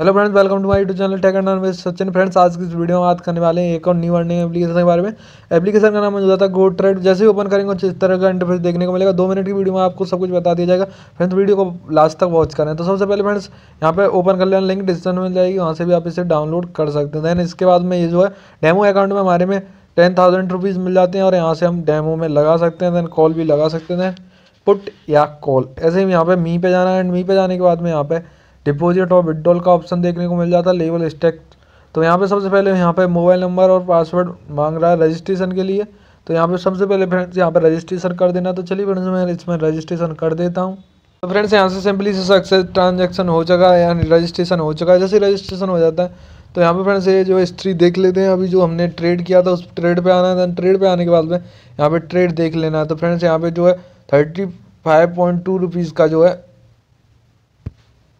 Hello friends welcome to my YouTube channel tech and with Sachin friends आज की इस video में बात करने वाले हैं एक और न्यू अर्निंग एप्लीकेशन के बारे में एप्लीकेशन का नाम मुझे जाता है गो ट्रेड जैसे ही ओपन करेंगे इस तरह का इंटरफेस देखने को मिलेगा दो मिनट की वीडियो में आपको सब कुछ बता दिया जाएगा फ्रेंड्स वीडियो को लास्ट तक वॉच करें तो सबसे पहले फ्रेंड्स यहाँ पर ओपन कर लेना लिंक डिस्क्रिप्शन में जाएगी वहाँ से भी आप इसे डाउनलोड कर सकते हैं दैन इसके बाद में ये जो है डेमो अकाउंट में हमारे में टेन थाउजेंड रुपीज़ मिल जाते हैं और यहाँ से हम डेमो में लगा सकते हैं दैन कॉल भी लगा सकते हैं पुट या कॉल ऐसे ही यहाँ पर मी पे जाना है एंड मी पे जाने के बाद में यहाँ पर डिपॉजिट और विड्रॉल का ऑप्शन देखने को मिल जाता है लेवल स्टेक तो यहाँ पे सबसे पहले यहाँ पे मोबाइल नंबर और पासवर्ड मांग रहा है रजिस्ट्रेशन के लिए तो यहाँ पे सबसे पहले फ्रेंड्स यहाँ पे रजिस्ट्रेशन कर देना तो चलिए फ्रेंड्स मैं इसमें रजिस्ट्रेशन कर देता हूँ तो फ्रेंड्स यहाँ से सिंपली से सक्सेस ट्रांजेक्शन हो चुका है यानी रजिस्ट्रेशन हो चुका है जैसे रजिस्ट्रेशन हो जाता है तो यहाँ पे फ्रेंड्स ये जो हिस्ट्री देख लेते हैं अभी जो हमने ट्रेड किया था उस ट्रेड पर आना है ट्रेड पर आने के बाद में यहाँ पर ट्रेड देख लेना है तो फ्रेंड्स यहाँ पे जो है thirty five point two rupees का जो है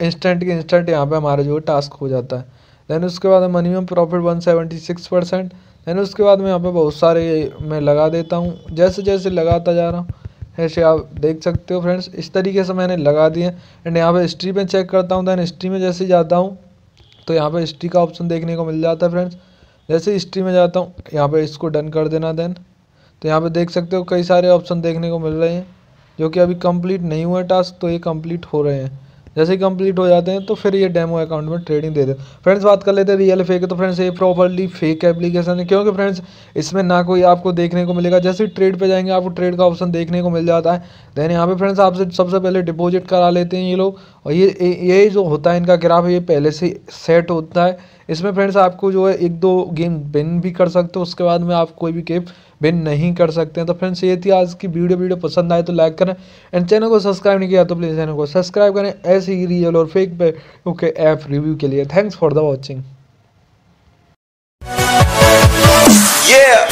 इंस्टेंट के इंस्टेंट यहाँ पे हमारा जो टास्क हो जाता है दैन उसके बाद minimum profit one seventy six percent then उसके बाद मैं यहाँ पे बहुत सारे मैं लगा देता हूँ जैसे जैसे लगाता जा रहा हूँ ऐसे आप देख सकते हो फ्रेंड्स इस तरीके से मैंने लगा दिए एंड यहाँ पर हिस्ट्री में चेक करता हूँ देन हिस्ट्री में जैसे जाता हूँ तो यहाँ पर हिस्ट्री का ऑप्शन देखने को मिल जाता है फ्रेंड्स जैसे हिस्ट्री में जाता हूँ यहाँ पर इसको डन कर देना देन तो यहाँ पर देख सकते हो कई सारे ऑप्शन देखने को मिल रहे हैं जो कि अभी कंप्लीट नहीं हुआ टास्क तो ये कंप्लीट हो रहे हैं जैसे कंप्लीट हो जाते हैं तो फिर ये डेमो अकाउंट में ट्रेडिंग दे दे फ्रेंड्स बात कर लेते हैं रियल फेक तो फ्रेंड्स ये प्रॉपरली फेक एप्लीकेशन है क्योंकि फ्रेंड्स इसमें ना कोई आपको देखने को मिलेगा जैसे ट्रेड पे जाएंगे आपको ट्रेड का ऑप्शन देखने को मिल जाता है देन यहाँ पे फ्रेंड्स आपसे सबसे पहले डिपॉजिट करा लेते हैं ये लोग और ये ये जो होता है इनका ग्राफ ये पहले से सेट होता है इसमें फ्रेंड्स आपको जो है एक दो गेम बिन भी कर सकते हो उसके बाद में आप कोई भी गेम बिन नहीं कर सकते हैं तो फ्रेंड्स ये थी आज की वीडियो वीडियो पसंद आए तो लाइक करें एंड चैनल को सब्सक्राइब नहीं किया तो प्लीज़ चैनल को सब्सक्राइब करें ऐसे ही रियल और फेक पे ओके ऐप रिव्यू के लिए thanks for the watching Yeah!